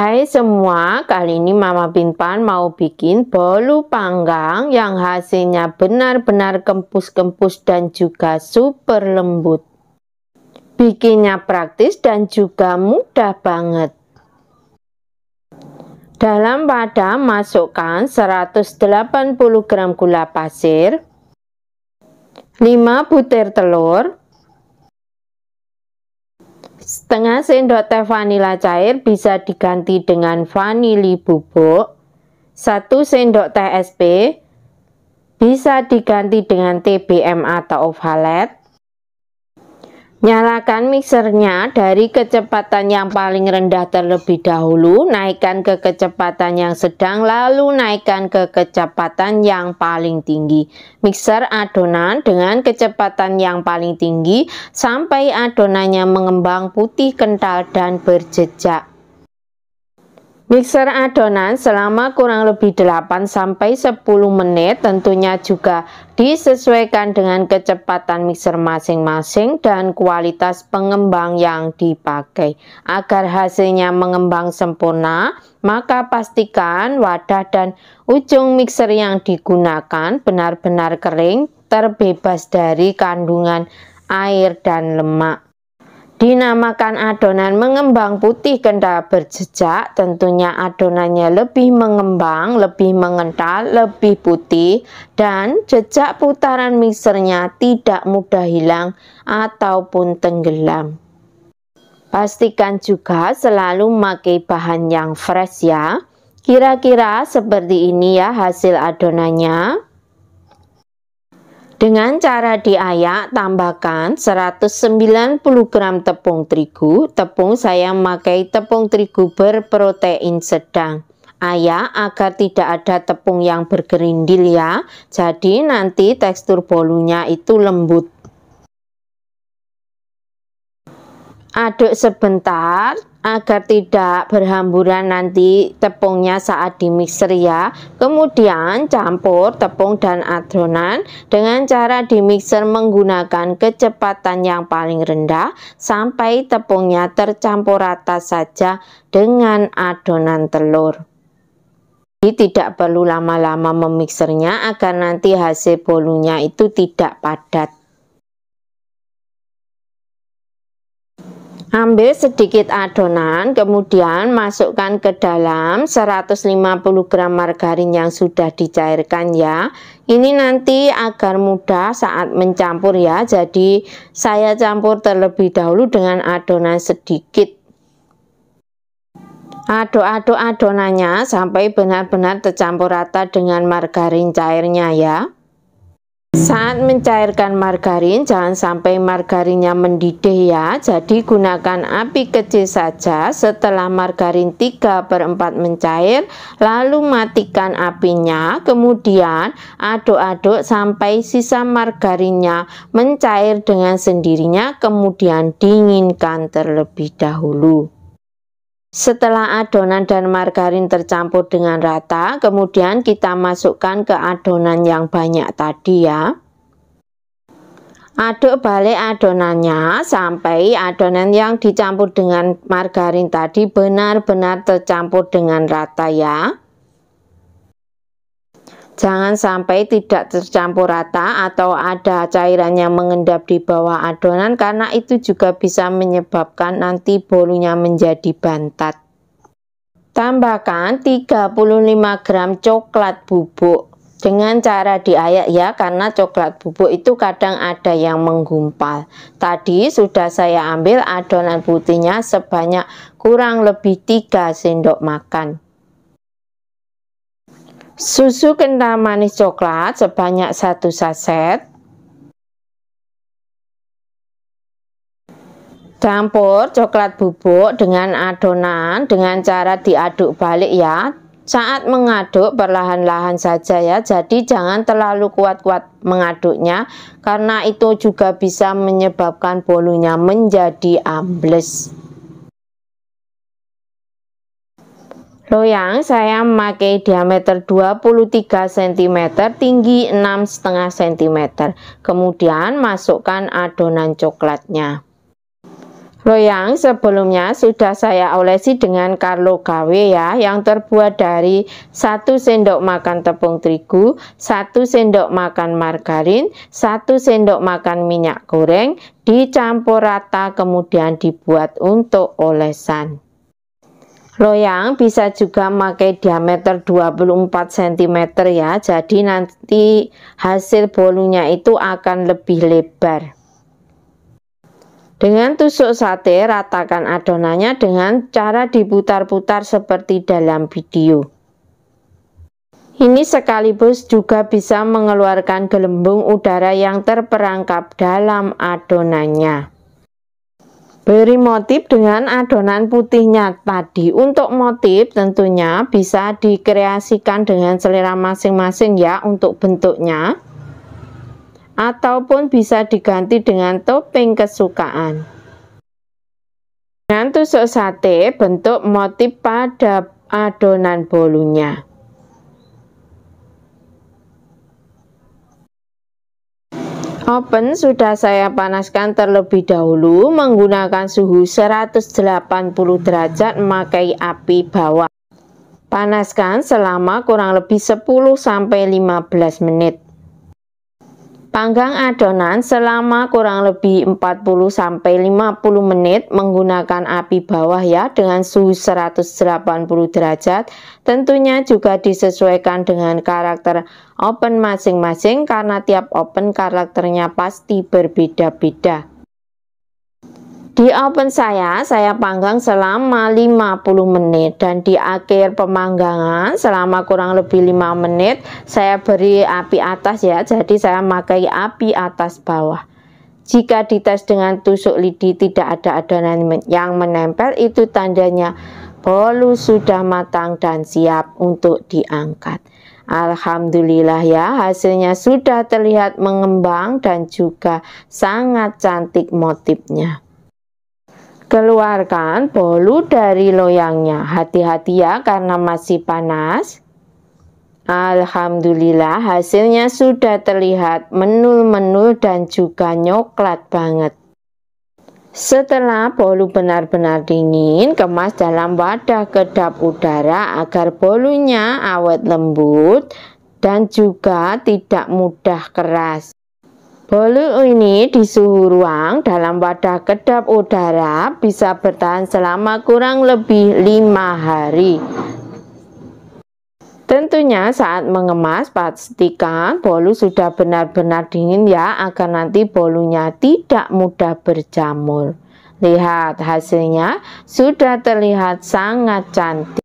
Hai semua, kali ini Mama Bintan mau bikin bolu panggang yang hasilnya benar-benar kempus-kempus dan juga super lembut. Bikinnya praktis dan juga mudah banget. Dalam wadah masukkan 180 gram gula pasir, 5 butir telur, Setengah sendok teh vanila cair bisa diganti dengan vanili bubuk. satu sendok teh SP bisa diganti dengan TBM atau ovalet. Nyalakan mixernya dari kecepatan yang paling rendah terlebih dahulu, naikkan ke kecepatan yang sedang, lalu naikkan ke kecepatan yang paling tinggi. Mixer adonan dengan kecepatan yang paling tinggi sampai adonannya mengembang putih kental dan berjejak. Mixer adonan selama kurang lebih 8-10 menit tentunya juga disesuaikan dengan kecepatan mixer masing-masing dan kualitas pengembang yang dipakai. Agar hasilnya mengembang sempurna, maka pastikan wadah dan ujung mixer yang digunakan benar-benar kering terbebas dari kandungan air dan lemak. Dinamakan adonan mengembang putih kendal berjejak, tentunya adonannya lebih mengembang, lebih mengental, lebih putih, dan jejak putaran mixernya tidak mudah hilang ataupun tenggelam. Pastikan juga selalu memakai bahan yang fresh ya. Kira-kira seperti ini ya hasil adonannya. Dengan cara diayak, tambahkan 190 gram tepung terigu. Tepung saya memakai tepung terigu berprotein sedang. Ayak agar tidak ada tepung yang bergerindil ya. Jadi nanti tekstur bolunya itu lembut. Aduk sebentar agar tidak berhamburan nanti tepungnya saat di mixer ya kemudian campur tepung dan adonan dengan cara di mixer menggunakan kecepatan yang paling rendah sampai tepungnya tercampur rata saja dengan adonan telur jadi tidak perlu lama-lama memixernya agar nanti hasil bolunya itu tidak padat Ambil sedikit adonan, kemudian masukkan ke dalam 150 gram margarin yang sudah dicairkan ya. Ini nanti agar mudah saat mencampur ya, jadi saya campur terlebih dahulu dengan adonan sedikit. Aduk-aduk adonannya sampai benar-benar tercampur rata dengan margarin cairnya ya. Saat mencairkan margarin, jangan sampai margarinnya mendidih ya. Jadi gunakan api kecil saja. Setelah margarin 3 per 4 mencair, lalu matikan apinya. Kemudian aduk-aduk sampai sisa margarinnya mencair dengan sendirinya, kemudian dinginkan terlebih dahulu. Setelah adonan dan margarin tercampur dengan rata, kemudian kita masukkan ke adonan yang banyak tadi ya. Aduk balik adonannya sampai adonan yang dicampur dengan margarin tadi benar-benar tercampur dengan rata ya. Jangan sampai tidak tercampur rata atau ada cairan yang mengendap di bawah adonan karena itu juga bisa menyebabkan nanti bolunya menjadi bantat. Tambahkan 35 gram coklat bubuk dengan cara diayak ya karena coklat bubuk itu kadang ada yang menggumpal tadi sudah saya ambil adonan putihnya sebanyak kurang lebih 3 sendok makan Susu kental manis coklat sebanyak satu saset. Campur coklat bubuk dengan adonan dengan cara diaduk balik ya. Saat mengaduk perlahan-lahan saja ya. Jadi jangan terlalu kuat-kuat mengaduknya karena itu juga bisa menyebabkan bolunya menjadi ambles. Loyang saya memakai diameter 23 cm, tinggi 6,5 cm. Kemudian masukkan adonan coklatnya. Loyang sebelumnya sudah saya olesi dengan Carlo KW ya yang terbuat dari 1 sendok makan tepung terigu, 1 sendok makan margarin, 1 sendok makan minyak goreng, dicampur rata kemudian dibuat untuk olesan. Loyang bisa juga pakai diameter 24 cm ya. Jadi nanti hasil bolunya itu akan lebih lebar. Dengan tusuk sate ratakan adonannya dengan cara diputar-putar seperti dalam video. Ini sekaligus juga bisa mengeluarkan gelembung udara yang terperangkap dalam adonannya. Beri motif dengan adonan putihnya tadi. Untuk motif tentunya bisa dikreasikan dengan selera masing-masing ya untuk bentuknya. Ataupun bisa diganti dengan topping kesukaan. Dengan tusuk sate, bentuk motif pada adonan bolunya. Oven sudah saya panaskan terlebih dahulu menggunakan suhu 180 derajat memakai api bawah. Panaskan selama kurang lebih 10-15 menit. Panggang adonan selama kurang lebih 40 50 menit menggunakan api bawah ya dengan suhu 180 derajat. Tentunya juga disesuaikan dengan karakter open masing-masing karena tiap open karakternya pasti berbeda-beda. Di oven saya, saya panggang selama 50 menit dan di akhir pemanggangan selama kurang lebih 5 menit saya beri api atas ya, jadi saya pakai api atas bawah. Jika dites dengan tusuk lidi tidak ada adonan yang menempel itu tandanya bolu sudah matang dan siap untuk diangkat. Alhamdulillah ya hasilnya sudah terlihat mengembang dan juga sangat cantik motifnya. Keluarkan bolu dari loyangnya. Hati-hati ya karena masih panas. Alhamdulillah hasilnya sudah terlihat menul-menul dan juga nyoklat banget. Setelah bolu benar-benar dingin, kemas dalam wadah kedap udara agar bolunya awet lembut dan juga tidak mudah keras. Bolu ini di suhu ruang dalam wadah kedap udara bisa bertahan selama kurang lebih lima hari. Tentunya saat mengemas pastikan bolu sudah benar-benar dingin ya agar nanti bolunya tidak mudah berjamur. Lihat hasilnya sudah terlihat sangat cantik.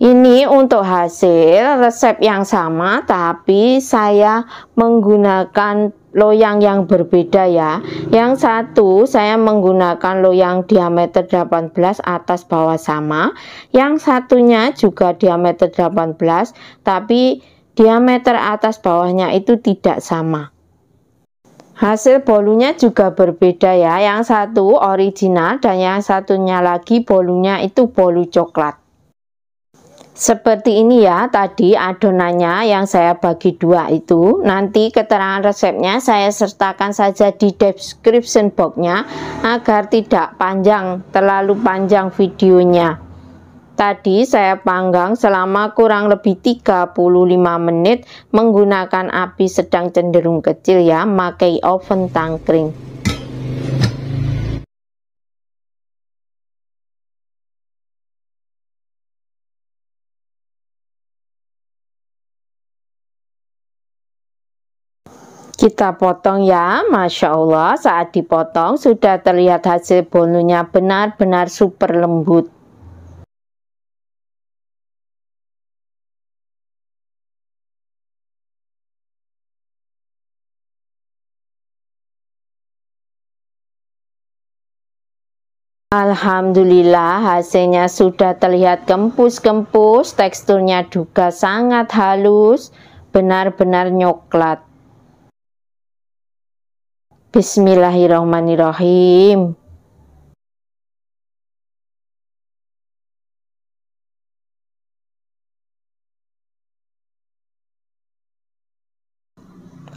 Ini untuk hasil resep yang sama tapi saya menggunakan loyang yang berbeda ya yang satu saya menggunakan loyang diameter 18 atas bawah sama yang satunya juga diameter 18 tapi diameter atas bawahnya itu tidak sama hasil bolunya juga berbeda ya yang satu original dan yang satunya lagi bolunya itu bolu coklat seperti ini ya, tadi adonannya yang saya bagi dua itu. Nanti keterangan resepnya saya sertakan saja di description boxnya agar tidak panjang, terlalu panjang videonya. Tadi saya panggang selama kurang lebih 35 menit menggunakan api sedang cenderung kecil ya, pakai oven tangkring. Kita potong ya, Masya Allah saat dipotong sudah terlihat hasil bolunya benar-benar super lembut. Alhamdulillah hasilnya sudah terlihat kempus-kempus, teksturnya juga sangat halus, benar-benar nyoklat. Bismillahirrahmanirrahim.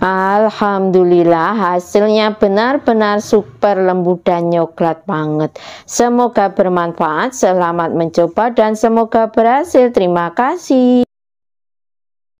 Alhamdulillah hasilnya benar-benar super lembut dan nyoklat banget Semoga bermanfaat, selamat mencoba dan semoga berhasil Terima kasih